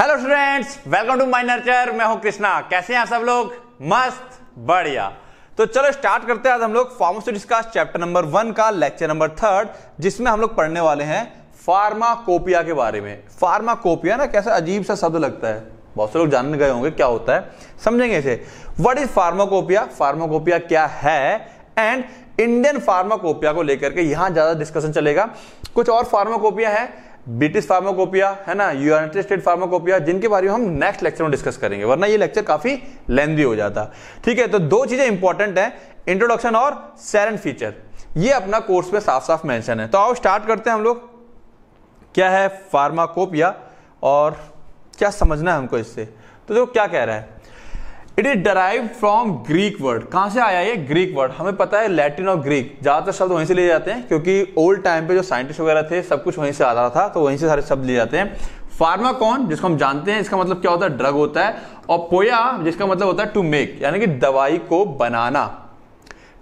hello students welcome to my nurture मैं हूं कृष्णा कैसे हैं आप सब लोग मस्त बढ़िया तो चलो स्टार्ट करते हैं आज हम लोग फार्मास्यूटिक्स का चैप्टर नंबर वन का लेक्चर नंबर थर्ड जिसमें हम लोग पढ़ने वाले हैं फार्माकोपिया के बारे में फार्माकोपिया ना कैसा अजीब सा शब्द लगता है बहुत से लोग जानने गए होंगे क्या होता है समझेंगे इसे व्हाट इज फार्माकोपिया फार्माकोपिया क्या है एंड इंडियन फार्माकोपिया को लेकर के यहां ज्यादा डिस्कशन चलेगा कुछ और फार्माकोपिया है ब्रिटिश फार्माकोपिया है ना यूनाइटेड स्टेट फार्माकोपिया जिनके बारे में हम नेक्स्ट लेक्चर में डिस्कस करेंगे वरना ये लेक्चर काफी लेंदी हो जाता ठीक है तो दो चीजें इंपॉर्टेंट है इंट्रोडक्शन और सैरन फीचर ये अपना कोर्स में साफ साफ मेंशन है तो आओ स्टार्ट करते हैं हम लोग क्या है फार्माकोपिया और क्या समझना है हमको इससे तो देखो क्या कह रहा है it is derive from Greek word कहाँ से आया ये ग्रीक वर्ड हमें पता है लैटिन और ग्रीक ज़्यादातर शब्द वहीं से लिए जाते हैं क्योंकि ओल्ड टाइम पे जो साइंटिस्ट वगैरह थे सब कुछ वहीं से आ रहा था तो वहीं से सारे शब्द लिए जाते हैं फार्माकॉन जिसको हम जानते हैं इसका मतलब क्या होता है ड्रग होता है और पोया जिसका मतलब होता है टू मेक यानी कि दवाई को बनाना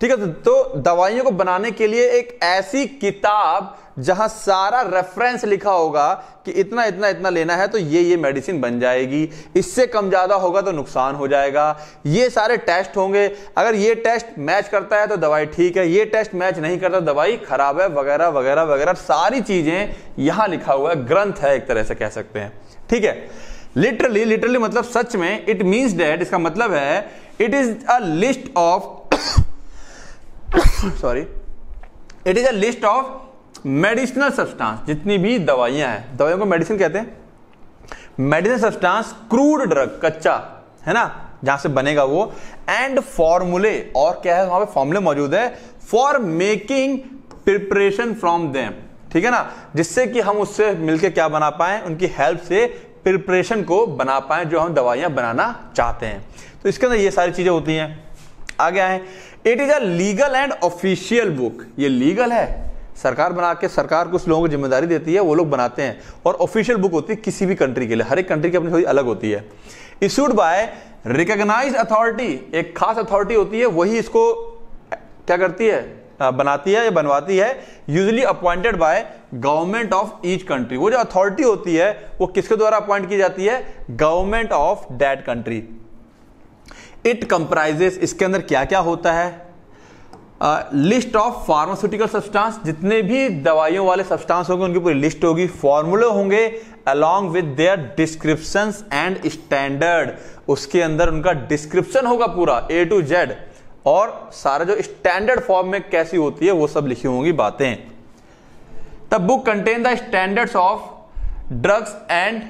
ठीक है तो दवाइयों को बनाने के लिए एक ऐसी किताब जहां सारा रेफरेंस लिखा होगा कि इतना इतना इतना लेना है तो ये ये मेडिसिन बन जाएगी इससे कम ज़्यादा होगा तो नुकसान हो जाएगा ये सारे टेस्ट होंगे अगर ये टेस्ट मैच करता है तो दवाई ठीक है ये टेस्ट मैच नहीं करता तो दवाई खराब है वगैरह वगैरह वगैरह सारी चीज़ें यहां लिखा हुआ है ग्रंथ है एक तरह से कह सकते हैं ठीक है लिटरली लिटरली मतलब सच में इट मीन्स डेट इसका मतलब है it is a list of sorry it is a list of medicinal substance जितनी भी दवाइयां हैं दवाइयों को मेडिसिन कहते हैं मेडिसिन सब्सटेंस क्रूड ड्रग कच्चा है ना जहां से बनेगा वो एंड फॉर्मूले और क्या है वहां पे फॉर्मूले मौजूद है for making preparation from them ठीक है ना जिससे कि हम उससे मिलकर क्या बना पाए उनकी हेल्प से प्रिपरेशन को बना पाए जो हम दवाइयां बनाना चाहते हैं तो इसके अंदर ये सारी चीजें होती हैं आ गया है it is a legal and official book ये लीगल है सरकार बना के सरकार कुछ लोगों को जिम्मेदारी देती है वो लोग बनाते हैं और ऑफिशियल बुक होती है किसी भी कंट्री के लिए हर एक कंट्री की अपनी थोड़ी अलग होती है इशूड बाय रिकग्नाइज अथॉरिटी एक खास अथॉरिटी होती है वही इसको क्या करती है बनाती है या बनवाती है usually appointed by government of each country वो जो अथॉरिटी होती है वो किसके द्वारा अपॉइंट की जाती है government of that country it comprises इसके अंदर क्या क्या होता है लिस्ट ऑफ फार्मास्यूटिकल सब्सटेंस जितने भी दवाइयों वाले सब्सटेंस होंगे उनकी पूरी लिस्ट होगी फॉर्मूले होंगे along with their description and standard उसके अंदर उनका डिस्क्रिप्शन होगा पूरा ए टू जेड और सारा जो स्टैंडर्ड फॉर्म में कैसी होती है वो सब लिखी होंगी बातें the book contain the standards of drugs and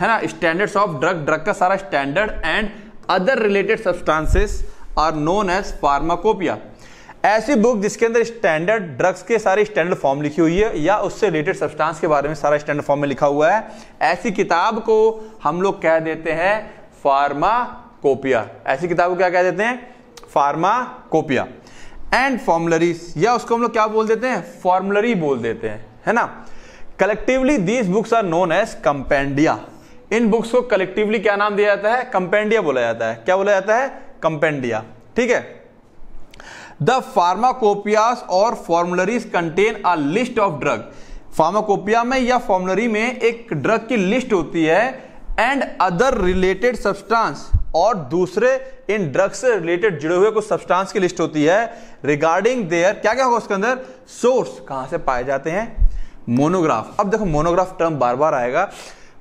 है ना स्टैंडर्ड्स ऑफ ड्रग ड्रग का सारा standard and other related substances are known as pharmacopoeia ऐसी बुक जिसके अंदर स्टैंडर्ड ड्रग्स के सारे स्टैंडर्ड फॉर्म लिखी हुई है या उससे रिलेटेड सब्सटेंस के बारे में सारा स्टैंडर्ड फॉर्म में लिखा हुआ है ऐसी किताब को हम लोग कह देते हैं फार्माकोपिया ऐसी किताब को क्या कह देते हैं फार्माकोपिया एंड फॉर्मुलरीज या उसको हम लोग क्या बोल देते हैं फॉर्मुलरी बोल देते हैं है ना collectively these books are known as compendia इन बुक्स को कलेक्टिवली क्या नाम दिया जाता है कंपेंडिया बोला जाता है क्या बोला जाता है कंपेंडिया ठीक है द फार्माकोपियास और formularies contain a list of drug pharmacopoeia में या फॉर्मुलरी में एक ड्रग की लिस्ट होती है एंड अदर रिलेटेड सब्सटेंस और दूसरे इन ड्रग से रिलेटेड जुड़े हुए कुछ सब्सटेंस की लिस्ट होती है रिगार्डिंग देयर क्या क्या होगा उसके अंदर सोर्स कहां से पाए जाते हैं मोनोग्राफ अब देखो मोनोग्राफ टर्म बार बार आएगा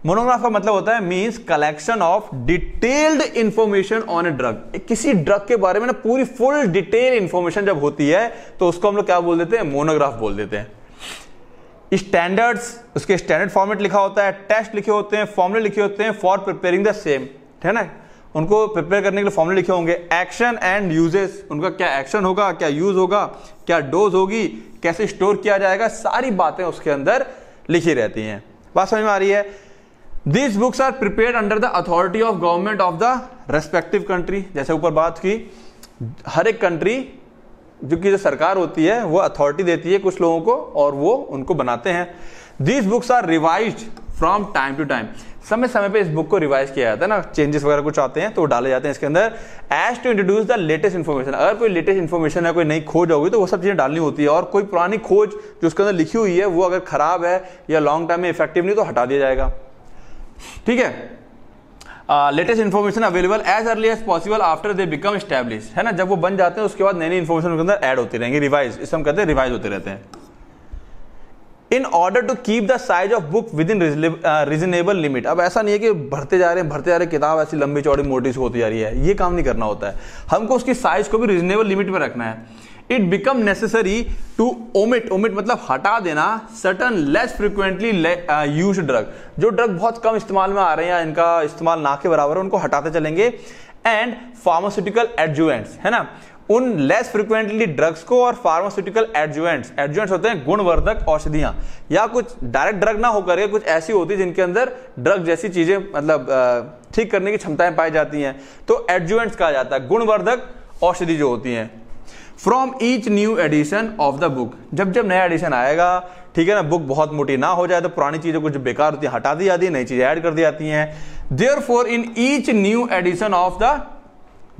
मोनोग्राफ का मतलब होता है means collection of detailed information on a drug किसी ड्रग के बारे में ना पूरी फुल डिटेल इंफॉर्मेशन जब होती है तो उसको हम लोग क्या बोल देते हैं मोनोग्राफ बोल देते हैं स्टैंडर्ड्स उसके स्टैंडर्ड फॉर्मेट लिखा होता है टेस्ट लिखे होते हैं फॉर्मुले लिखे होते हैं फॉर प्रिपेयरिंग द सेम है ना उनको प्रिपेयर करने के लिए फॉर्मुले लिखे होंगे एक्शन एंड यूजेस उनका क्या एक्शन होगा क्या यूज होगा क्या डोज होगी कैसे स्टोर किया जाएगा सारी बातें उसके अंदर लिखी रहती हैं बात समझ में आ रही है these books are prepare under the authority of government of the respective country जैसे ऊपर बात की हर एक कंट्री जो कि जो सरकार होती है वो अथॉरिटी देती है कुछ लोगों को और वो उनको बनाते हैं these books are revise from time to time समय समय पे इस बुक को रिवाइज किया जाता है ना चेंजेस वगैरह कुछ आते हैं तो डाले जाते हैं इसके अंदर as to introduce the latest information अगर कोई लेटेस्ट इन्फॉर्मेशन है कोई नई खोज होगी तो वो सब चीज़ें डालनी होती है और कोई पुरानी खोज जो उसके अंदर लिखी हुई है वो अगर खराब है या लॉन्ग टाइम में इफेक्टिव नहीं तो हटा दिया जाएगा ठीक है latest information available as early as possible after they become establish है ना जब वो बन जाते हैं उसके बाद नई नई इन्फॉर्मेशन उनके अंदर एड होती रहेंगे रिवाइज इस हम कहते हैं रिवाइज होते रहते हैं in order to keep the size of book within reasonable limit अब ऐसा नहीं है कि भरते जा रहे हैं भरते जा रहे किताब ऐसी लंबी चौड़ी मोटी होती जा रही है ये काम नहीं करना होता है हमको उसकी साइज को भी रीजनेबल लिमिट में रखना है it become necessary to omit omit मतलब हटा देना certain less frequently use drug जो ड्रग बहुत कम इस्तेमाल में आ रहे हैं या इनका इस्तेमाल ना के बराबर है उनको हटाते चलेंगे एंड फार्मास्यूटिकल एडजुएंट्स है ना उन लेस फ्रिक्वेंटली ड्रग्स को और फार्मास्यूटिकल एडजुएंट्स एडजुएंट्स होते हैं गुणवर्धक औषधियां या कुछ डायरेक्ट ड्रग ना होकर के कुछ ऐसी होती है जिनके अंदर ड्रग जैसी चीजें मतलब uh, ठीक करने की क्षमताएं पाई जाती हैं तो एडजुएंट्स कहा जाता है गुणवर्धक औषधि जो होती हैं from each new edition of the book जब जब नया एडिशन आएगा ठीक है ना बुक बहुत मोटी ना हो जाए तो पुरानी चीज़ें कुछ बेकार होती है हटा दी जाती है नई चीज़ें ऐड कर दी जाती हैं therefore in each new edition of the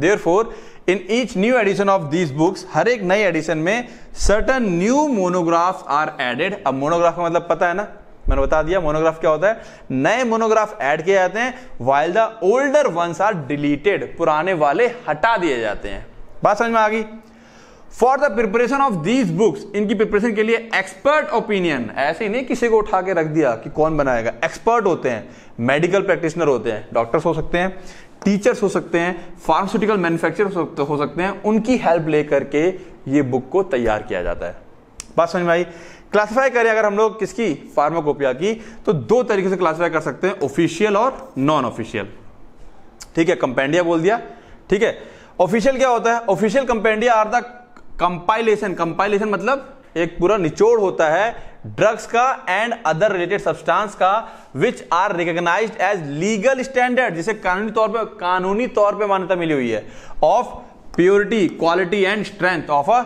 therefore in each new edition of these books हर एक नई एडिशन में certain new monograph are added अब मोनोग्राफ का मतलब पता है ना मैंने बता दिया मोनोग्राफ क्या होता है नए मोनोग्राफ ऐड किए जाते हैं while the older ones are deleted पुराने वाले हटा दिए जाते हैं बात समझ में आ गई for the preparation of these books इनकी प्रिपरेशन के लिए एक्सपर्ट ओपिनियन ऐसे ही नहीं किसी को उठा के रख दिया कि कौन बनाएगा एक्सपर्ट होते हैं मेडिकल प्रैक्टिशनर होते हैं डॉक्टर्स हो सकते हैं टीचर्स हो सकते हैं फार्मास्यूटिकल मैन्युफैक्चर हो सकते हैं उनकी हेल्प लेकर के ये बुक को तैयार किया जाता है बात समझ में क्लासिफाई करें अगर हम लोग किसकी फार्माकोपिया की तो दो तरीके से क्लासिफाई कर सकते हैं ऑफिशियल और नॉन ऑफिशियल ठीक है कंपेंडिया बोल दिया ठीक है ऑफिशियल क्या होता है official compendia are the compilation compilation मतलब एक पूरा निचोड़ होता है ड्रग्स का एंड अदर रिलेटेड सब्सटेंस का which are recognise as legal standard जिसे कानूनी तौर पे कानूनी तौर पे मान्यता मिली हुई है of purity quality and strength of a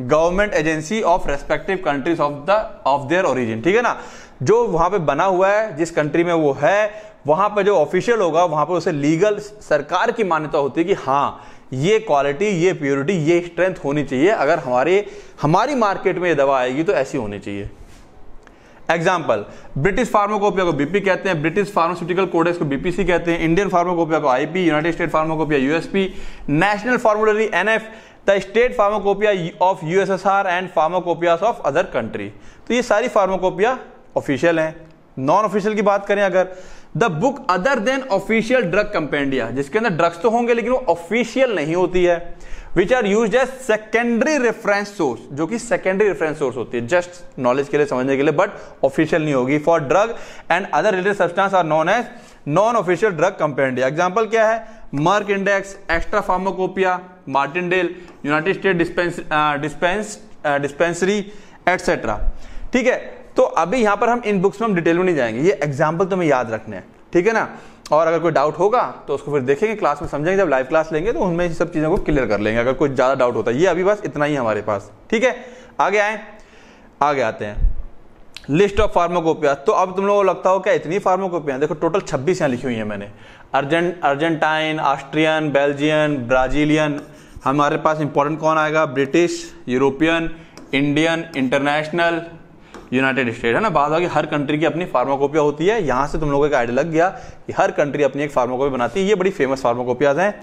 government agency of respective countries of the of their origin ठीक है ना जो वहां पे बना हुआ है जिस कंट्री में वो है वहां पर जो ऑफिशियल होगा वहां पर उसे लीगल सरकार की मान्यता होती है कि हाँ ये क्वालिटी ये प्योरिटी ये स्ट्रेंथ होनी चाहिए अगर हमारे हमारी मार्केट में ये दवा आएगी तो ऐसी होनी चाहिए एग्जाम्पल ब्रिटिश फार्माकोपिया को बीपी कहते हैं ब्रिटिश फार्मास्यूटिकल कोडेस को बीपीसी कहते हैं इंडियन फार्माकोपिया को IP United State pharmacopoeia USP national formulary NF the state pharmacopoeia of USSR and pharmacopoeias of other country तो ये सारी फार्माकोपिया ऑफिशियल हैं नॉन ऑफिशियल की बात करें अगर the book other than official drug compendia जिसके अंदर ड्रग्स तो होंगे लेकिन वो ऑफिशियल नहीं होती है which are use as secondary reference source जो कि सेकेंडरी रेफरेंस सोर्स होती है जस्ट नॉलेज के लिए समझने के लिए बट ऑफिशियल नहीं होगी for drug and other related substance are non as non official drug compendia example क्या है Merck index extra Martin Martindale United State dispense dispense dispensary etcetera ठीक है तो अभी यहां पर हम इन बुक्स में हम डिटेल में नहीं जाएंगे ये एग्जाम्पल तुम्हें याद रखने हैं ठीक है ना और अगर कोई डाउट होगा तो उसको फिर देखेंगे क्लास में समझेंगे जब लाइव क्लास लेंगे तो उनमें सब चीज़ों को क्लियर कर लेंगे अगर कोई ज़्यादा डाउट होता है ये अभी बस इतना ही हमारे पास ठीक है आगे आए आगे आते हैं लिस्ट ऑफ फार्मोकोपिया तो अब तुम लोगों को लगता हो क्या इतनी फार्मोकोपिया देखो टोटल छब्बीस यहाँ लिखी हुई है मैंने Argent Argentine Austrian Belgian Brazilian हमारे पास इंपॉर्टेंट कौन आएगा British European Indian international United State है ना बात होगी हर कंट्री की अपनी फार्माकोपिया होती है यहाँ से तुम लोगों का आइडिया लग गया कि हर कंट्री अपनी एक फार्माकोपिया बनाती है ये बड़ी फेमस फार्माकोपियाज हैं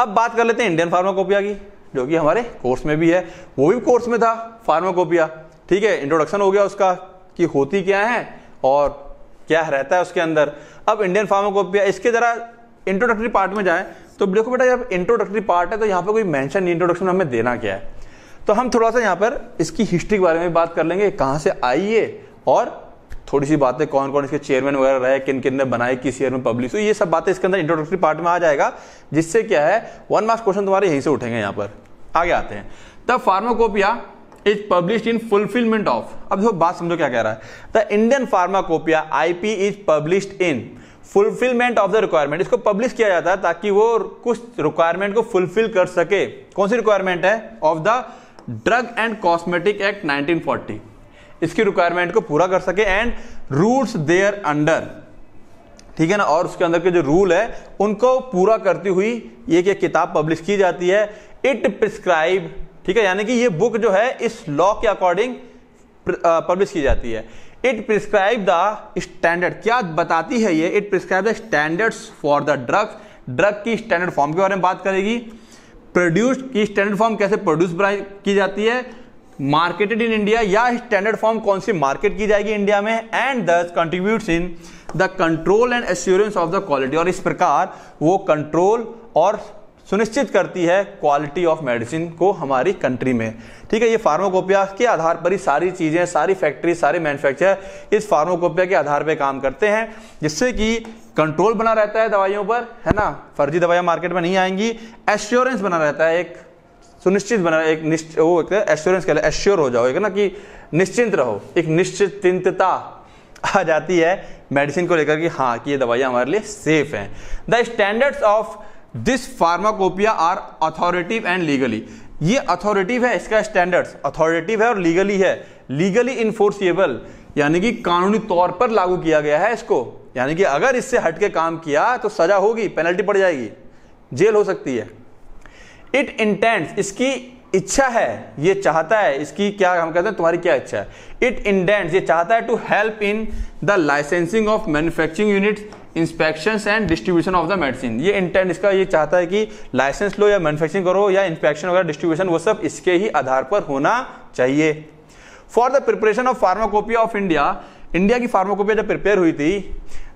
अब बात कर लेते हैं इंडियन फार्माकोपिया की जो कि हमारे कोर्स में भी है वो भी कोर्स में था फार्माकोपिया ठीक है इंट्रोडक्शन हो गया उसका कि होती क्या है और क्या रहता है उसके अंदर अब इंडियन फार्माकोपिया इसके जरा इंट्रोडक्टरी पार्ट में जाए तो देखो बेटा जब इंट्रोडक्टरी पार्ट है तो यहाँ पे कोई मेंशन नहीं इंट्रोडक्शन हमें देना क्या है तो हम थोड़ा सा यहां पर इसकी हिस्ट्री के बारे में बात कर लेंगे कहां से आई है और थोड़ी सी बातें कौन कौन इसके चेयरमैन वगैरह रहे किन किन ने बनाए किस ईयर में पब्लिश हुई ये सब बातें इसके अंदर इंट्रोडक्टरी पार्ट में आ जाएगा जिससे क्या है वन मार्क्स क्वेश्चन तुम्हारे यहीं से उठेंगे यहां पर आगे आते हैं the pharmacopoeia is publish in fulfilment of अब देखो बात समझो क्या कह रहा है the Indian pharmacopoeia IP is published in fulfilment of the requirement इसको पब्लिश किया जाता है ताकि वो कुछ रिक्वायरमेंट को फुलफिल कर सके कौन सी रिक्वायरमेंट है of the drug and cosmetic act 1940 इसकी रिक्वायरमेंट को पूरा कर सके एंड रूल्स देयर अंडर ठीक है ना और उसके अंदर के जो रूल है उनको पूरा करती हुई ये क्या किताब पब्लिश की जाती है इट प्रिस्क्राइब ठीक है यानी कि ये बुक जो है इस लॉ के अकॉर्डिंग पब्लिश की जाती है इट प्रिस्क्राइब द स्टैंडर्ड क्या बताती है ये it prescribe the standards for the drugs drug की स्टैंडर्ड फॉर्म के बारे में बात करेगी प्रोड्यूस्ड की स्टैंडर्ड फॉर्म कैसे प्रोड्यूस की जाती है मार्केटेड इन इंडिया या स्टैंडर्ड फॉर्म कौन सी मार्केट की जाएगी इंडिया में and thus contribute in the control and assurance of the quality और इस प्रकार वो कंट्रोल और सुनिश्चित करती है क्वालिटी ऑफ मेडिसिन को हमारी कंट्री में ठीक है ये फार्माकोपिया के आधार पर ही सारी चीज़ें सारी फैक्ट्री सारे मैन्युफैक्चर इस फार्माकोपिया के आधार पर काम करते हैं जिससे कि कंट्रोल बना रहता है दवाइयों पर है ना फर्जी दवाइयाँ मार्केट में नहीं आएंगी एश्योरेंस बना रहता है एक सुनिश्चित बना एक निश्चित वो एक एश्योरेंस कह एश्योर हो जाओ एक ना कि निश्चिंत रहो एक निश्चित चिंतता आ जाती है मेडिसिन को लेकर कि हाँ कि ये दवाइयाँ हमारे लिए सेफ हैं the standards of this pharmacopoeia are authoritative and legally ये अथॉरिटिव है इसका स्टैंडर्ड्स अथॉरिटिव है और लीगली है लीगली इन्फोर्सिएबल यानी कि कानूनी तौर पर लागू किया गया है इसको यानी कि अगर इससे हटके काम किया तो सजा होगी पेनल्टी पड़ जाएगी जेल हो सकती है इट इंटेंट्स इसकी इच्छा है ये चाहता है इसकी क्या हम कहते हैं तुम्हारी क्या इच्छा है इट इंटेंट्स ये चाहता है to help in the licensing of manufacturing units inspection and distribution of the medicine ये इंटेंट इसका ये चाहता है कि लाइसेंस लो या मैनुफैक्चरिंग करो या इंस्पेक्शन वगैरह डिस्ट्रीब्यूशन वो सब इसके ही आधार पर होना चाहिए for the preparation of pharmacopoeia of India India की फार्माकोपिया जब प्रिपेयर हुई थी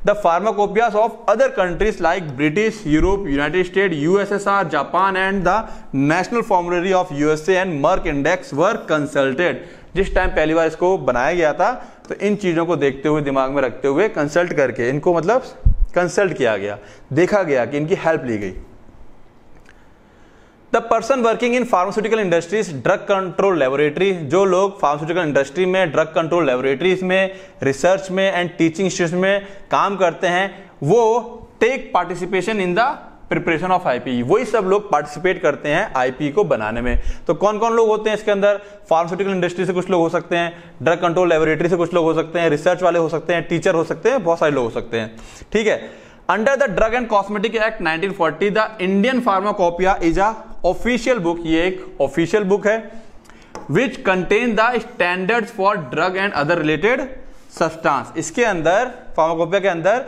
the pharmacopoeia of other countries like British Europe United State USSR Japan and the national formulary of USA and Merck index were consulted जिस time पहली बार इसको बनाया गया था तो इन चीज़ों को देखते हुए दिमाग में रखते हुए कंसल्ट करके इनको मतलब कंसल्ट किया गया देखा गया कि इनकी हेल्प ली गई the person working in pharmaceutical industries drug control laboratory जो लोग फार्मास्यूटिकल इंडस्ट्री में ड्रग कंट्रोल लेबोरेटरीज में रिसर्च में एंड टीचिंग में काम करते हैं वो take participation in the preparation of IP वही सब लोग पार्टिसिपेट करते हैं आईपी e को बनाने में तो कौन कौन लोग होते हैं इसके अंदर फार्मास्यूटिकल इंडस्ट्री से कुछ लोग हो सकते हैं ड्रग कंट्रोल लेबोरेटरी से कुछ लोग हो सकते हैं रिसर्च वाले हो सकते हैं टीचर हो सकते हैं बहुत सारे लोग हो सकते हैं ठीक है under the drug and cosmetic act 1940 the Indian pharmacopoeia is a official book ये एक ऑफिशियल बुक है which contain the standard for drug and other related substance इसके अंदर फार्माकोपिया के अंदर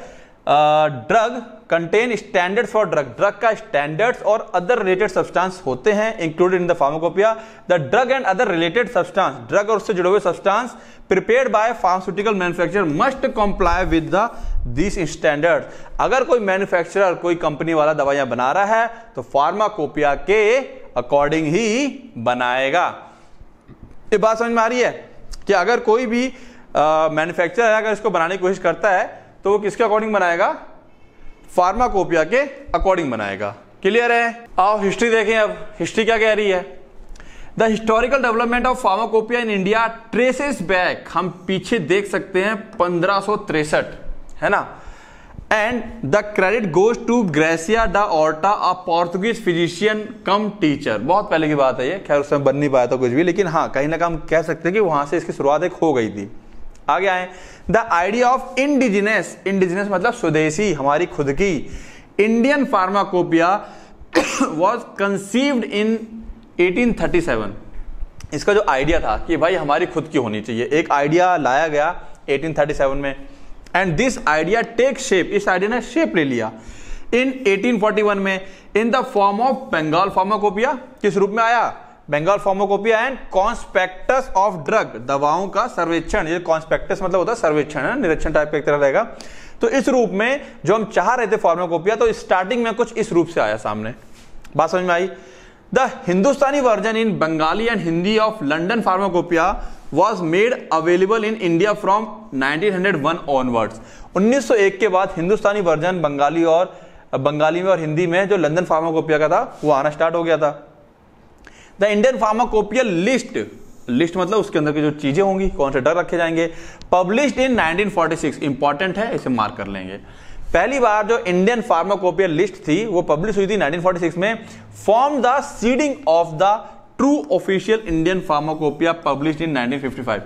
drug contain standards for drug drug का standards और other related substance होते हैं included in the pharmacopoeia the drug and other related substance drug और उससे जुड़े हुए substance prepared bye pharmaceutical manufacturer must comply with the this standard अगर कोई मैन्युफैक्चरर कोई कंपनी वाला दवाइयां बना रहा है तो फार्माकोपिया के अकॉर्डिंग ही बनाएगा ये बात समझ में आ रही है कि अगर कोई भी मैन्युफैक्चरर uh, अगर इसको बनाने की कोशिश करता है तो वो किसके अकॉर्डिंग बनाएगा फार्माकोपिया के अकॉर्डिंग बनाएगा क्लियर है आओ हिस्ट्री देखें अब हिस्ट्री क्या कह रही है the historical development of pharmacopoeia in India traces back हम पीछे देख सकते हैं पंद्रह है ना and the credit goes to Garcia da Orta a Portuguese physician cum teacher बहुत पहले की बात है ये खैर उसमें बन नहीं पाया था कुछ भी लेकिन हाँ कहीं ना कहीं हम कह सकते हैं कि वहां से इसकी शुरुआत एक हो गई थी आगे आए the idea of indigenous indigenous मतलब स्वदेशी हमारी खुद की Indian pharmacopoeia was conceived in 1837 इसका जो आइडिया था कि भाई हमारी खुद की होनी चाहिए एक आइडिया लाया गया 1837 में and this idea take shape इस आइडिया ने शेप ले लिया इन 1841 में in the form of Bengal pharmacopoeia किस रूप में आया Bengal pharmacopoeia and conspectus of drug दवाओं का सर्वेक्षण ये कॉन्स्पेक्टस मतलब होता है सर्वेक्षण निरीक्षण टाइप का एक तरह रहेगा तो इस रूप में जो हम चाह रहे थे फॉर्मोकोपिया तो स्टार्टिंग में कुछ इस रूप से आया सामने बात समझ में आई the Hindustani version in Bengali and Hindi of London pharmacopoeia was made available in India from 1901 onwards एक के बाद हिंदुस्तानी वर्जन बंगाली और बंगाली में और हिंदी में जो लंदन फार्माकोपिया का था वो आना स्टार्ट हो गया था the Indian pharmacopoeial list list मतलब उसके अंदर की जो चीजें होंगी कौन से डर रखे जाएंगे पब्लिश्ड इन 1946 इंपॉर्टेंट है इसे मार्क कर लेंगे पहली बार जो इंडियन फार्माकोपियल लिस्ट थी वो पब्लिश हुई थी 1946 में form the seeding of the true official Indian pharmacopoeia publish in 1955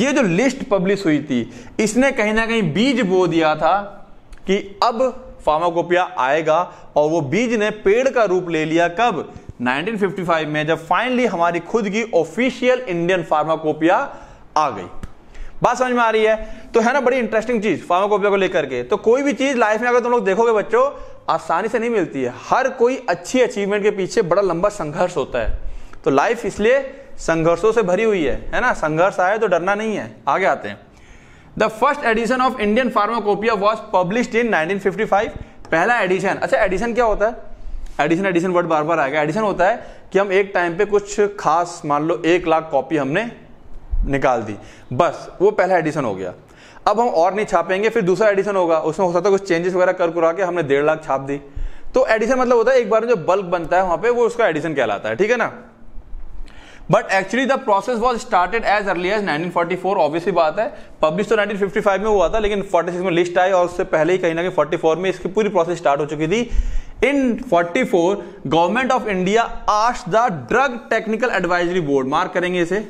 ये जो लिस्ट पब्लिश हुई थी इसने कहीं ना कहीं बीज बो दिया था कि अब फार्माकोपिया आएगा और वो बीज ने पेड़ का रूप ले लिया कब 1955 में जब फाइनली हमारी खुद की ऑफिशियल इंडियन फार्माकोपिया आ गई बात समझ में आ रही है तो है ना बड़ी इंटरेस्टिंग चीज फार्माकोपिया को लेकर के तो कोई भी चीज लाइफ में अगर तुम लोग देखोगे बच्चों आसानी से नहीं मिलती है हर कोई अच्छी अचीवमेंट के पीछे बड़ा लंबा संघर्ष होता है तो लाइफ इसलिए संघर्षों से भरी हुई है है ना संघर्ष आए तो डरना नहीं है आगे आते हैं the first edition of Indian pharmacopoeia was publish in nineteen पहला एडिशन अच्छा एडिशन क्या होता है एडिशन एडिशन वर्ड बार बार आएगा एडिशन होता है कि हम एक टाइम पे कुछ खास मान लो एक लाख कॉपी हमने निकाल दी बस वो पहला एडिशन हो गया अब हम और नहीं छापेंगे फिर दूसरा एडिशन होगा उसमें हो सकता है कुछ चेंजेस वगैरह कर करा के हमने डेढ़ लाख छाप दी तो एडिशन मतलब होता है एक बार जो बल्क बनता है वहां पे वो उसका एडिशन कहलाता है ठीक है ना but actually the process was started as early as 1944 obviously बात है पब्लिश तो 1955 में हुआ था लेकिन 46 में लिस्ट आई और उससे पहले ही कहीं ना कहीं 44 में इसकी पूरी प्रोसेस स्टार्ट हो चुकी थी in 44 government of India asked the drug technical advisory board mark करेंगे इसे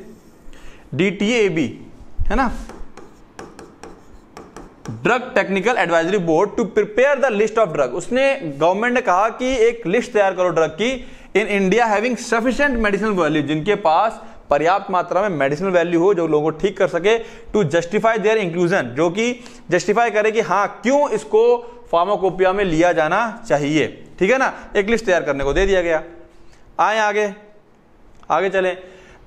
डीटीएबी है ना drug technical advisory board to prepare the list of drug उसने गवर्नमेंट ने कहा कि एक लिस्ट तैयार करो ड्रग की in India having sufficient medicinal value जिनके पास पर्याप्त मात्रा में मेडिसिनल वैल्यू हो जो लोगों को ठीक कर सके टू जस्टिफाई देयर इंक्लूजन जो कि जस्टिफाई करे कि हाँ क्यों इसको फार्माकोपिया में लिया जाना चाहिए ठीक है ना एक लिस्ट तैयार करने को दे दिया गया आए आगे आगे चलें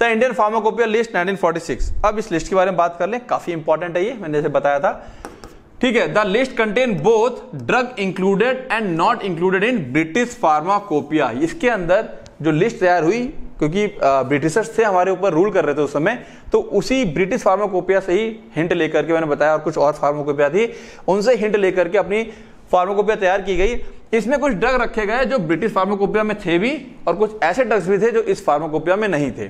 द इंडियन फार्माकोपिया लिस्ट 1946 अब इस लिस्ट के बारे में बात कर लें काफी इंपॉर्टेंट है ये मैंने जैसे बताया था ठीक है the list contain both drug included and not included in British pharmacopoeia इसके अंदर जो लिस्ट तैयार हुई क्योंकि ब्रिटिशर्स थे हमारे ऊपर रूल कर रहे थे उस समय तो उसी ब्रिटिश फार्माकोपिया से ही हिंट लेकर के मैंने बताया और कुछ और फार्माकोपिया थी उनसे हिंट लेकर के अपनी फार्माकोपिया तैयार की गई इसमें कुछ ड्रग रखे गए जो ब्रिटिश फार्माकोपिया में थे भी और कुछ ऐसे ड्रग्स भी थे जो इस फार्माकोपिया में नहीं थे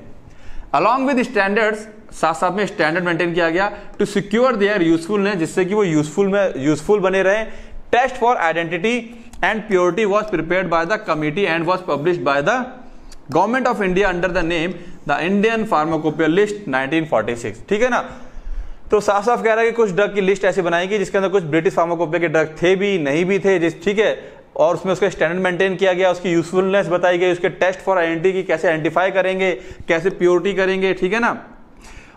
अलॉन्ग विद स्टैंडर्ड्स साथ साथ में स्टैंडर्ड मेंटेन किया गया टू सिक्योर देयर यूजफुलनेस जिससे कि वो यूजफुल में यूजफुल बने रहे test for identity and purity was prepare by the committee and was publish by the government of India under the name the Indian pharmacopoeia list 1946 ठीक है ना तो साफ साफ कह रहा है कि कुछ ड्रग की लिस्ट ऐसी बनाएगी जिसके अंदर कुछ ब्रिटिश फार्माकोपिया के ड्रग थे भी नहीं भी थे जिस ठीक है और उसमें उसका स्टैंडर्ड मेंटेन किया गया उसकी यूजफुलनेस बताई गई उसके टेस्ट फॉर आइडेंटिटी की कैसे आइडेंटिफाई करेंगे कैसे प्योरिटी करेंगे ठीक है ना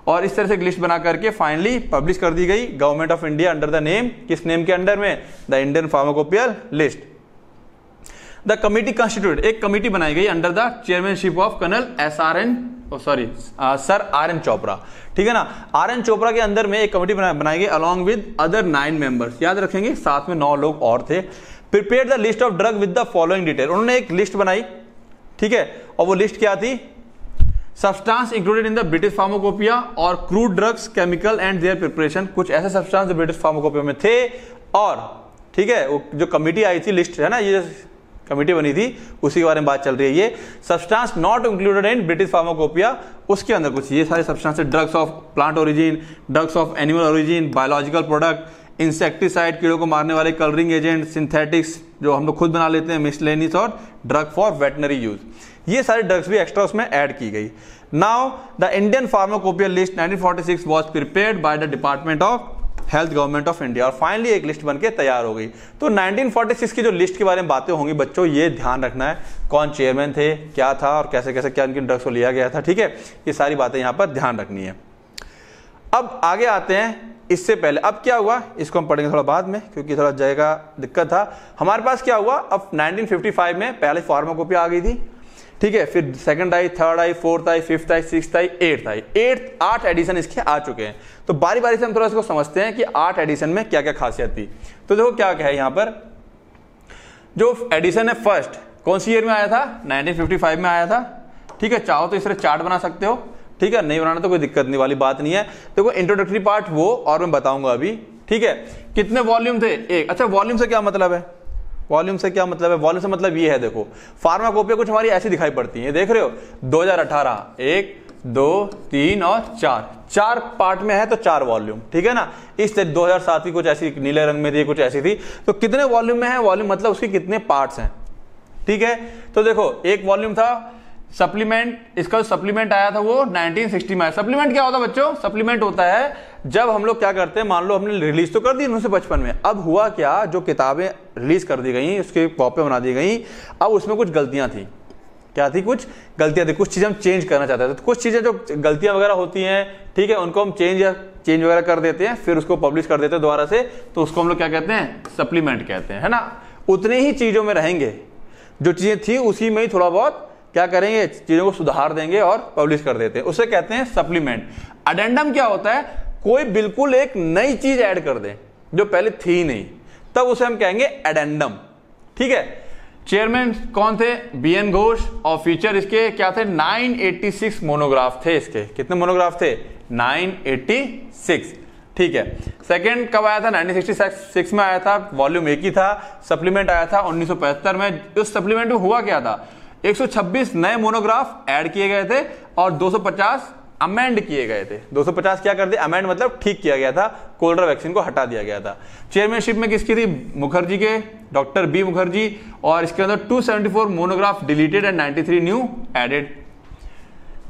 और इस तरह से एक लिस्ट बना करके फाइनली पब्लिश कर दी गई government of India under the name किस नेम के अंडर में the Indian pharmacopoeial list the committee constitute एक कमेटी बनाई गई under the chairmanship of colonel S R N sorry sir R N Chopra ठीक है ना आर एन चोपड़ा के अंदर में एक कमेटी बनाई गई along with other nine members याद रखेंगे साथ में नौ लोग और थे prepare the list of drug with the following detail उन्होंने एक लिस्ट बनाई ठीक है और वो लिस्ट क्या थी substance included in the British pharmacopoeia और crude drugs chemical and their preparation कुछ ऐसे सब्सटेंस जो ब्रिटिश फार्माकोपिया में थे और ठीक है वो जो कमेटी आई थी लिस्ट है ना ये कमेटी बनी थी उसी के बारे में बात चल रही है ये substance not included in British pharmacopoeia उसके अंदर कुछ ये सारे substance drugs of plant origin drugs of animal origin biological product insecticide कीड़ों को मारने वाले कलरिंग एजेंट सिंथेटिक्स जो हम लोग खुद बना लेते हैं मिसलेनिस और ड्रग फॉर वेटनरी यूज ये सारे ड्रग्स भी एक्स्ट्रा उसमें ऐड की गई now the Indian pharmacopoeia list 1946 was prepared by the department of health government of India और फाइनली एक लिस्ट बनके तैयार हो गई तो 1946 की जो लिस्ट के बारे में बातें होंगी बच्चों ये ध्यान रखना है कौन चेयरमैन थे क्या था और कैसे कैसे क्या उनकी ड्रग्स को लिया गया था ठीक है ये सारी बातें यहाँ पर ध्यान रखनी है अब आगे आते हैं इससे पहले अब क्या हुआ इसको हम पढ़ेंगे थोड़ा बाद में क्योंकि थोड़ा जगह दिक्कत था हमारे पास क्या हुआ अब 1955 में पहले फार्माकोपिया आ गई थी ठीक है फिर सेकंड आई थर्ड आई फोर्थ आई फिफ्थ आई सिक्स आई एट्थ आई एट आठ एडिशन इसके आ चुके हैं तो बारी बारी से हम थोड़ा इसको समझते हैं कि आठ एडिशन में क्या क्या खासियत थी तो देखो क्या क्या है यहाँ पर जो एडिशन है फर्स्ट कौन सी ईयर में आया था 1955 में आया था ठीक है चाहो तो इस चार्ट बना सकते हो ठीक है नहीं बनाना तो कोई दिक्कत नहीं वाली बात नहीं है देखो इंट्रोडक्टरी पार्ट वो और मैं बताऊंगा अभी ठीक है कितने वॉल्यूम थे एक अच्छा वॉल्यूम से क्या मतलब है वॉल्यूम से क्या मतलब है वॉल्यूम से मतलब ये है देखो फार्माकोपिया कुछ हमारी ऐसी दिखाई पड़ती है देख रहे हो 2018 एक दो तीन और चार चार पार्ट में है तो चार वॉल्यूम ठीक है ना इस तरह दो हजार सात की कुछ ऐसी नीले रंग में थी कुछ ऐसी थी तो कितने वॉल्यूम में है वॉल्यूम मतलब उसके कितने पार्ट्स हैं ठीक है तो देखो एक वॉल्यूम था सप्लीमेंट इसका जो सप्लीमेंट आया था वो 1960 में आया सप्लीमेंट क्या होता है बच्चों सप्लीमेंट होता है जब हम लोग क्या करते हैं मान लो हमने रिलीज तो कर दी उन्नीस बचपन में अब हुआ क्या जो किताबें रिलीज कर दी गई उसकी कॉपियाँ बना दी गई अब उसमें कुछ गलतियाँ थी क्या थी कुछ गलतियाँ थी कुछ चीज़ें हम चेंज करना चाहते थे तो कुछ चीज़ें जो गलतियाँ वगैरह होती हैं ठीक है उनको हम चेंज या चेंज वगैरह कर देते हैं फिर उसको पब्लिश कर देते हैं दोबारा से तो उसको हम लोग क्या कहते हैं सप्लीमेंट कहते हैं है ना उतनी ही चीज़ों में रहेंगे जो चीज़ें थी उसी में ही थोड़ा बहुत क्या करेंगे चीजों को सुधार देंगे और पब्लिश कर देते हैं उसे कहते हैं सप्लीमेंट अडेंडम क्या होता है कोई बिल्कुल एक नई चीज ऐड कर दे जो पहले थी ही नहीं तब उसे हम कहेंगे एडेंडम ठीक है चेयरमैन कौन थे बी एन घोष और फीचर इसके क्या थे 986 मोनोग्राफ थे इसके कितने मोनोग्राफ थे 986 ठीक है सेकंड कब आया था 1966 में आया था वॉल्यूम एक ही था सप्लीमेंट आया था 1975 में उस सप्लीमेंट में हुआ क्या था 126 नए मोनोग्राफ ऐड किए गए थे और 250 अमेंड किए गए थे 250 क्या कर दिया अमेंड मतलब ठीक किया गया था कोलरा वैक्सीन को हटा दिया गया था चेयरमैनशिप में किसकी थी मुखर्जी के डॉक्टर बी मुखर्जी और इसके अंदर 274 monograph deleted and 93 new added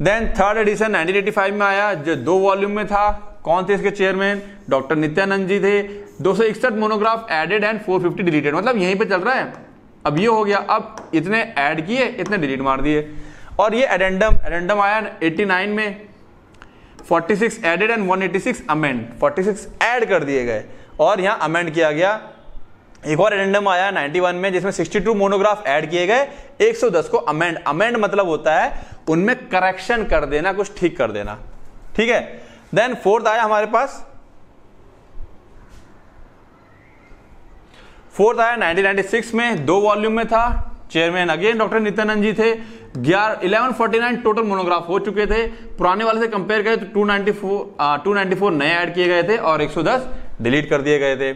then third edition 1985 में आया जो दो वॉल्यूम में था कौन थे इसके चेयरमैन डॉक्टर नित्यानंद जी थे दो मोनोग्राफ एडेड एंड 450 डिलीटेड मतलब यहीं पे चल रहा है अब ये हो गया अब इतने ऐड किए इतने डिलीट मार दिए और ये एडेंडम एडेंडम आया 89 में 46 एडेड एंड 186 अमेंड 46 ऐड कर दिए गए और यहाँ अमेंड किया गया एक और एडेंडम आया 91 में जिसमें 62 मोनोग्राफ ऐड किए गए 110 को अमेंड अमेंड मतलब होता है उनमें करेक्शन कर देना कुछ ठीक कर देना ठीक है देन फोर्थ आया हमारे पास फोर्थ आया 1996 में दो वॉल्यूम में था chairman again doctor Nityanand ji थे ग्यारह eleven forty nine total monograph हो चुके थे पुराने वाले से कंपेयर करें तो टू 294 टू नाइनटी फोर नए ऐड किए गए थे और एक सौ दस डिलीट कर दिए गए थे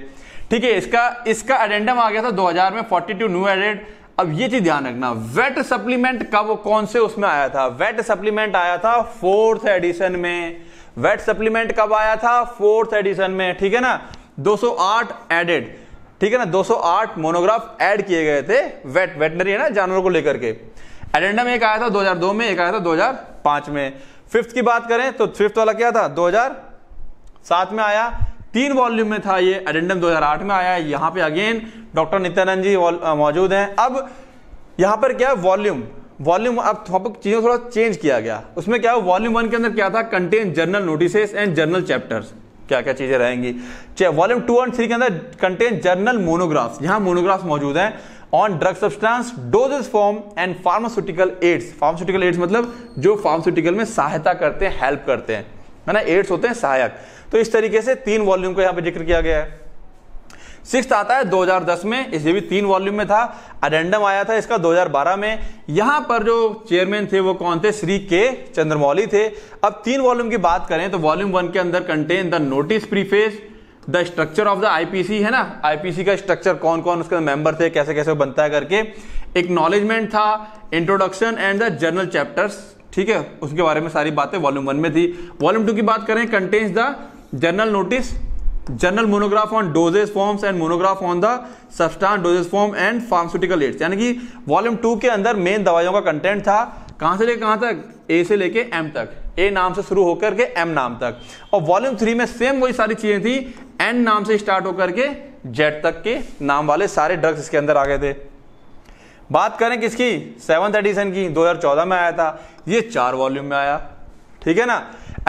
ठीक है इसका इसका एडेंडम आ गया था 2000 में 42 न्यू एडेड अब ये चीज ध्यान रखना वेट सप्लीमेंट कब कौन से उसमें आया था वेट सप्लीमेंट आया था फोर्थ एडिशन में वेट सप्लीमेंट कब आया था फोर्थ एडिशन में ठीक है ना 208 एडेड ठीक है ना 208 मोनोग्राफ ऐड किए गए थे वेट वेटनरी है ना जानवर को लेकर के एडेंडम एक आया था 2002 में एक आया था 2005 में फिफ्थ की बात करें तो फिफ्थ वाला क्या था 2007 में आया तीन वॉल्यूम में था ये एडेंडम 2008 में आया यहां पे अगेन डॉक्टर नित्यानंद जी मौजूद हैं अब यहां पर क्या है वॉल्यूम वॉल्यूम अब टॉपिक चीज़ों थोड़ा चेंज किया गया उसमें क्या वॉल्यूम वन के अंदर क्या था contain journal notice and journal chapters क्या क्या चीज़ें रहेंगी वॉल्यूम टू एंड थ्री के अंदर कंटेन जर्नल मोनोग्राफ्स यहां मोनोग्राफ्स मौजूद हैं on drug substance doses form and pharmaceutical aids pharmaceutical aids मतलब जो फार्मास्यूटिकल में सहायता करते हैं हेल्प करते हैं ना एड्स होते हैं सहायक तो इस तरीके से तीन वॉल्यूम का यहाँ पे जिक्र किया गया है सिक्स आता है 2010 में इसे भी तीन वॉल्यूम में था अडेंडम आया था इसका 2012 में यहां पर जो चेयरमैन थे वो कौन थे श्री के चंद्रमौली थे अब तीन वॉल्यूम की बात करें तो वॉल्यूम वन के अंदर contain the notice preface the structure of the IPC है ना आईपीसी का स्ट्रक्चर कौन कौन उसके मेंबर थे कैसे कैसे बनता है करके एक्नोलेजमेंट था introduction and the journal chapters ठीक है उसके बारे में सारी बातें वॉल्यूम वन में थी वॉल्यूम टू की बात करें contents the journal notice general monograph on doses forms and monograph on the substance doses form and pharmaceutical aids यानी कि वॉल्यूम टू के अंदर मेन दवाइयों का कंटेंट था कहां से लेकर कहां तक ए से लेके एम तक ए नाम से शुरू होकर के एम नाम तक और वॉल्यूम थ्री में सेम वही सारी चीजें थी एन नाम से स्टार्ट होकर के जेड तक के नाम वाले सारे ड्रग्स इसके अंदर आ गए थे बात करें किसकी सेवंथ एडिशन की 2014 में आया था ये चार वॉल्यूम में आया ठीक है ना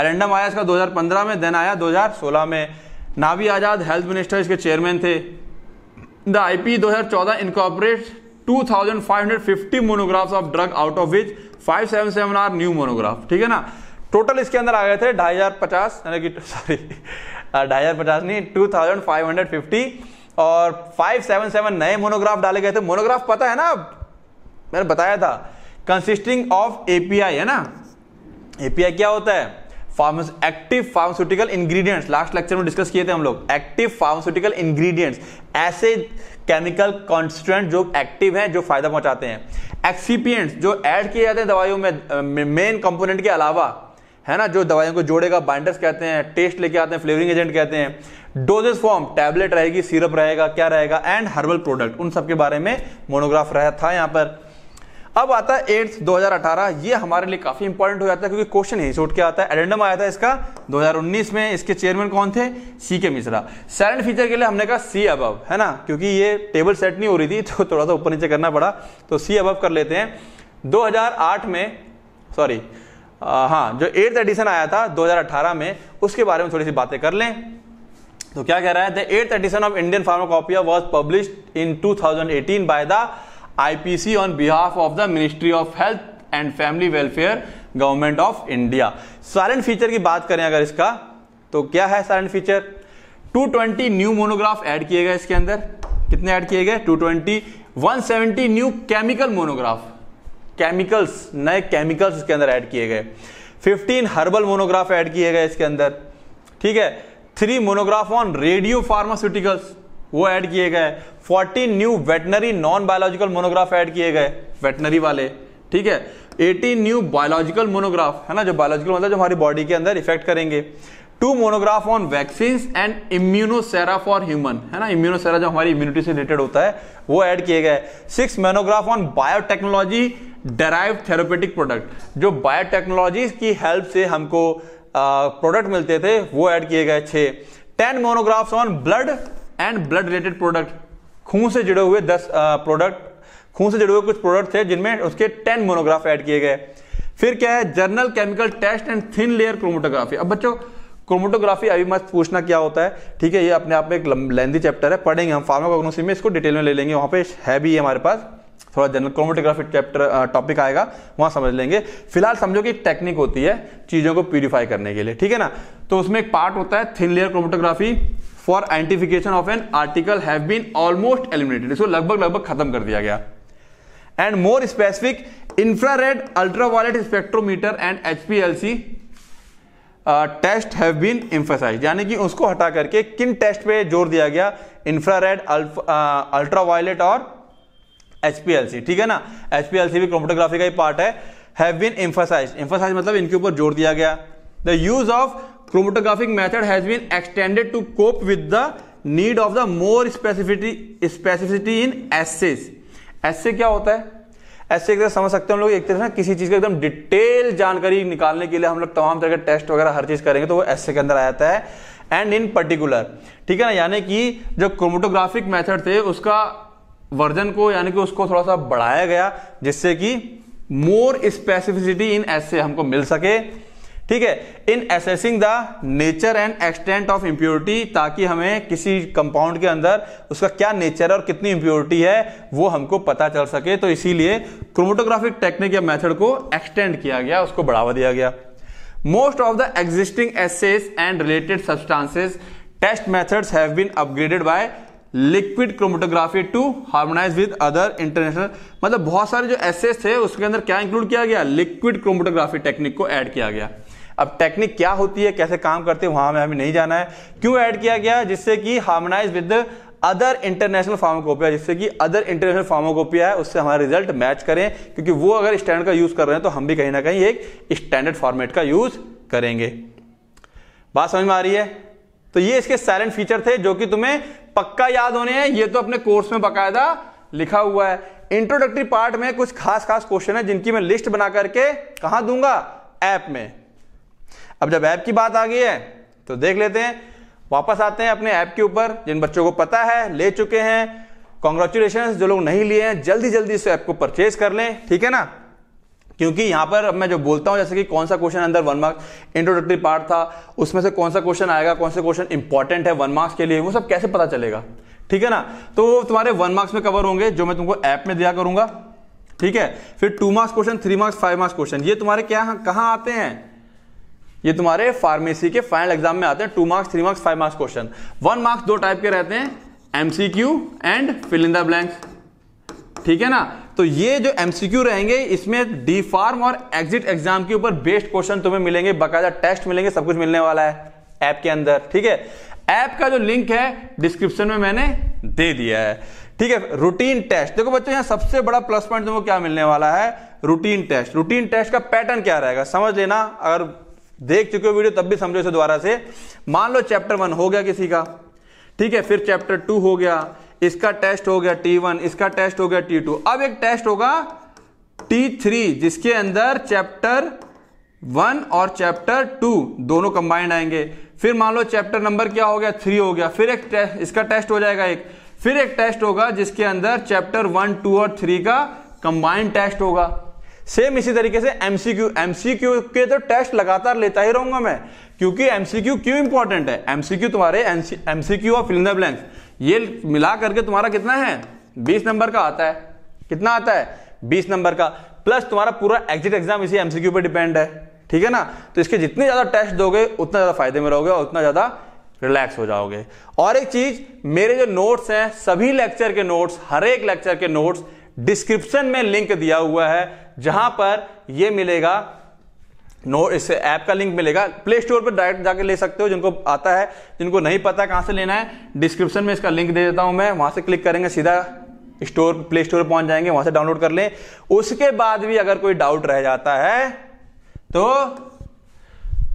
एलेंडम आया इसका 2015 में देन आया 2016 में नावी आज़ाद हेल्थ मिनिस्टर इसके चेयरमैन थे द आई पी दो हज़ार चौदह incorporate two thousand five hundred fifty monographs of drug out of which five seven seven are new monograph ठीक है ना टोटल इसके अंदर आ गए थे ढाई हजार पचास यानी कि सॉरी ढाई हजार पचास नहीं two thousand five hundred fifty और फाइव सेवन सेवन नए मोनोग्राफ डाले गए थे मोनोग्राफ पता है ना मैंने बताया था कंसिस्टिंग ऑफ एपीआई है ना एपीआई क्या होता है active pharmaceutical ingredients last lecture में डिस्कस किए थे हम लोग एक्टिव फार्मास्यूटिकल इंग्रेडिएंट्स ऐसे केमिकल कॉन्स्टेंट जो एक्टिव हैं जो फायदा पहुंचाते हैं एक्सीपियंट्स जो ऐड किए जाते हैं दवाइयों में मेन कंपोनेंट के अलावा है ना जो दवाइयों को जोड़ेगा बाइंडर्स कहते हैं टेस्ट लेके आते हैं फ्लेवरिंग एजेंट कहते हैं डोजेस फॉर्म टैबलेट रहेगी सिरप रहेगा क्या रहेगा एंड हर्बल प्रोडक्ट उन सब के बारे में मोनोग्राफ रहा था यहाँ पर अब आता है एट्थ 2018 ये हमारे लिए काफी इंपॉर्टेंट हो जाता है क्योंकि क्वेश्चन ही छूट के आता है एडेंडम आया था इसका 2019 में इसके चेयरमैन कौन थे सी के मिश्रा सैलेंट फीचर के लिए हमने कहा सी अब है ना क्योंकि ये टेबल सेट नहीं हो रही थी तो थोड़ा सा ऊपर नीचे करना पड़ा तो सी अब कर लेते हैं दो में सॉरी हाँ जो एट्थ एडिशन आया था दो में उसके बारे में थोड़ी सी बातें कर लें तो क्या कह रहा है the eighth edition of Indian pharmacopoeia was publish in two thousand eighteen by the IPC on behalf of the ministry of health and family welfare government of India silent feature की बात करें अगर इसका तो क्या है silent feature 220 new monograph add किए गए इसके अंदर कितने ऐड किए गए 220 170 न्यू केमिकल मोनोग्राफ केमिकल्स नए केमिकल्स इसके अंदर ऐड किए गए 15 हर्बल मोनोग्राफ ऐड किए गए इसके अंदर ठीक है three monograph on radio pharmaceuticals वो ऐड किए गए 40 new veterinary non biological monograph add किए गए वेटनरी वाले ठीक है 18 न्यू बायोलॉजिकल मोनोग्राफ है ना जो बायोलॉजिकल मतलब जो हमारी बॉडी के अंदर इफेक्ट करेंगे two monograph on vaccine and immunosera for human है ना इम्यूनोसेरा जो हमारी इम्यूनिटी से रिलेटेड होता है वो ऐड किए गए six monograph on biotechnology derived therapeutic product जो बायोटेक्नोलॉजी की हेल्प से हमको प्रोडक्ट uh, मिलते थे वो ऐड किए गए छे ten monographs on blood and blood related product खून से जुड़े हुए दस प्रोडक्ट खून से जुड़े हुए कुछ प्रोडक्ट थे जिनमें उसके टेन मोनोग्राफ ऐड किए गए फिर क्या है general chemical test and thin layer chromatography अब बच्चों क्रोमोटोग्राफी अभी मत पूछना क्या होता है ठीक है ये अपने आप में एक लेंदी चैप्टर है पढ़ेंगे हम फार्माकोग्नोसी में इसको डिटेल में ले लेंगे वहाँ पे है भी हमारे पास थोड़ा जनरल क्रोमोटोग्राफी चैप्टर टॉपिक आएगा वहाँ समझ लेंगे फिलहाल समझो कि टेक्निक होती है चीज़ों को प्यूरिफाई करने के लिए ठीक है ना तो उसमें एक पार्ट होता है thin layer chromatography for identification of an article have been almost eliminated इसको लगभग लगभग खत्म कर दिया गया and more specific infrared ultraviolet spectrometer and HPLC test have been emphasise यानी कि उसको हटा करके किन टेस्ट पे जोर दिया गया इंफ्रारेड अल्ट्रावायलेट uh, और एचपीएलसी ठीक है ना एचपीएलसी भी क्रोमोटोग्राफी का ही पार्ट है हैव बीन एम्फेसाइज एम्फेसाइज मतलब इनके ऊपर जोर दिया गया the use of chromatographic method has been extended to cope with the need of the more specificity specificity in assays ऐसे क्या होता है ऐसे एक तरह समझ सकते हैं हम लोग एक तरह से किसी चीज़ का एकदम डिटेल जानकारी निकालने के लिए हम लोग तमाम तरह के टेस्ट वगैरह हर चीज़ करेंगे तो वो ऐसे के अंदर आ जाता है एंड इन पर्टिकुलर ठीक है ना यानी कि जो क्रोमोटोग्राफिक मेथड थे उसका वर्जन को यानी कि उसको थोड़ा सा बढ़ाया गया जिससे कि मोर स्पेसिफिसिटी इन ऐसे हमको मिल सके ठीक है in assessing the nature and extent of impurity ताकि हमें किसी कंपाउंड के अंदर उसका क्या नेचर और कितनी इंप्योरिटी है वो हमको पता चल सके तो इसीलिए क्रोमोटोग्राफिक टेक्निक या मेथड को एक्सटेंड किया गया उसको बढ़ावा दिया गया most of the existing assays and related substances test methods have been upgraded by liquid chromatography to harmonise with other international मतलब बहुत सारे जो एसेस थे उसके अंदर क्या इंक्लूड किया गया लिक्विड क्रोमोटोग्राफी टेक्निक को ऐड किया गया अब टेक्निक क्या होती है कैसे काम करते हैं वहां में हमें नहीं जाना है क्यों ऐड किया गया जिससे कि harmonise with other international pharmacopoeia जिससे कि अदर इंटरनेशनल फार्मोकोपिया है उससे हमारा रिजल्ट मैच करें क्योंकि वो अगर स्टैंडर्ड का यूज कर रहे हैं तो हम भी कहीं ना कहीं एक स्टैंडर्ड फॉर्मेट का यूज करेंगे बात समझ में आ रही है तो ये इसके साइलेंट फीचर थे जो कि तुम्हें पक्का याद होने हैं ये तो अपने कोर्स में बकायदा लिखा हुआ है इंट्रोडक्टरी पार्ट में कुछ खास खास क्वेश्चन है जिनकी मैं लिस्ट बना करके कहा दूंगा ऐप में अब जब ऐप की बात आ गई है तो देख लेते हैं वापस आते हैं अपने ऐप के ऊपर जिन बच्चों को पता है ले चुके हैं कॉन्ग्रेचुलेशन जो लोग नहीं लिए हैं जल्दी जल्दी इस ऐप को परचेज कर लें ठीक है ना क्योंकि यहां पर मैं जो बोलता हूं जैसे कि कौन सा क्वेश्चन अंदर वन मार्क्स इंट्रोडक्टरी पार्ट था उसमें से कौन सा क्वेश्चन आएगा कौन सा क्वेश्चन इंपॉर्टेंट है वन मार्क्स के लिए वो सब कैसे पता चलेगा ठीक है ना तो वो तुम्हारे वन मार्क्स में कवर होंगे जो मैं तुमको ऐप में दिया करूंगा ठीक है फिर two marks question three marks five marks question ये तुम्हारे क्या कहां आते हैं ये तुम्हारे फार्मेसी के फाइनल एग्जाम में आते हैं two marks three marks five marks question one marks दो टाइप के रहते हैं एमसीक्यू एंड फिलिंदा ब्लैंक ठीक है ना तो ये जो एमसीक्यू रहेंगे इसमें डी फार्म और एग्जिट एग्जाम के ऊपर बेस्ड क्वेश्चन तुम्हें मिलेंगे बकायदा टेस्ट मिलेंगे सब कुछ मिलने वाला है ऐप के अंदर ठीक है ऐप का जो लिंक है डिस्क्रिप्शन में मैंने दे दिया है ठीक है रूटीन टेस्ट देखो बच्चों यहां सबसे बड़ा प्लस पॉइंट तुमको क्या मिलने वाला है रूटीन टेस्ट रूटीन टेस्ट का पैटर्न क्या रहेगा समझ लेना अगर देख चुके हो वीडियो तब भी समझो इसे दोबारा से मान लो चैप्टर वन हो गया किसी का ठीक है फिर चैप्टर टू हो गया इसका टेस्ट हो गया टी वन इसका टेस्ट हो गया टी टू अब एक टेस्ट होगा टी थ्री जिसके अंदर चैप्टर वन और चैप्टर टू दोनों कंबाइंड आएंगे फिर मान लो चैप्टर नंबर क्या हो गया थ्री हो गया फिर एक टे, इसका टेस्ट हो जाएगा एक फिर एक टेस्ट होगा जिसके अंदर चैप्टर वन टू और थ्री का कंबाइंड टेस्ट होगा सेम इसी तरीके से एमसीक्यू एमसीक्यू के तो टेस्ट लगातार लेता ही रहूंगा मैं क्योंकि एमसीक्यू क्यों इंपॉर्टेंट है एमसीक्यू तुम्हारे एमसीक्यू ऑफ फिलिंग ब्लैंक ये मिला करके तुम्हारा कितना है बीस नंबर का आता है कितना आता है बीस नंबर का प्लस तुम्हारा पूरा एग्जिट एग्जाम इसी एमसीक्यू पर डिपेंड है ठीक है ना तो इसके जितने ज्यादा टेस्ट दोगे उतना ज्यादा फायदे में रहोगे और उतना ज्यादा रिलैक्स हो जाओगे और एक चीज मेरे जो नोट्स हैं सभी लेक्चर के नोट्स हर एक लेक्चर के नोट्स डिस्क्रिप्शन में लिंक दिया हुआ है जहां पर यह मिलेगा नो इस ऐप का लिंक मिलेगा प्ले स्टोर पर डायरेक्ट जाके ले सकते हो जिनको आता है जिनको नहीं पता कहाँ से लेना है डिस्क्रिप्शन में इसका लिंक दे देता हूँ मैं वहाँ से क्लिक करेंगे सीधा स्टोर प्ले स्टोर पहुंच जाएंगे वहां से डाउनलोड कर लें उसके बाद भी अगर कोई डाउट रह जाता है तो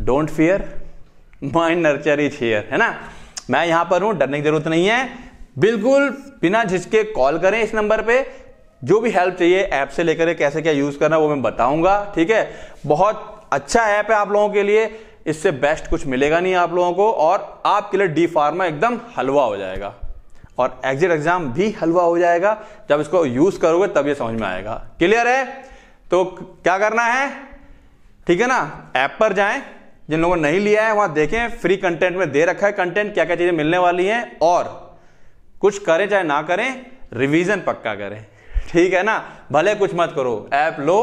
don't fear mind nurture is here है ना मैं यहां पर हूं डरने की जरूरत नहीं है बिल्कुल बिना झिझके कॉल करें इस नंबर पे जो भी हेल्प चाहिए ऐप से लेकर कैसे क्या यूज करना वो मैं बताऊंगा ठीक है बहुत अच्छा ऐप है आप लोगों के लिए इससे बेस्ट कुछ मिलेगा नहीं आप लोगों को और आपके लिए डी फार्मा एकदम हलवा हो जाएगा और एग्जिट एग्जाम भी हलवा हो जाएगा जब इसको यूज करोगे तब ये समझ में आएगा क्लियर है तो क्या करना है ठीक है ना ऐप पर जाए जिन लोगों ने नहीं लिया है वहां देखें फ्री कंटेंट में दे रखा है कंटेंट क्या क्या चीजें मिलने वाली हैं और कुछ करें चाहे ना करें रिवीजन पक्का करें ठीक है ना भले कुछ मत करो ऐप लो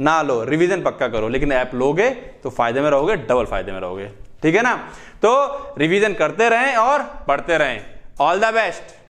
ना लो रिवीजन पक्का करो लेकिन ऐप लोगे तो फायदे में रहोगे डबल फायदे में रहोगे ठीक है ना तो रिवीजन करते रहें और पढ़ते रहें ऑल द बेस्ट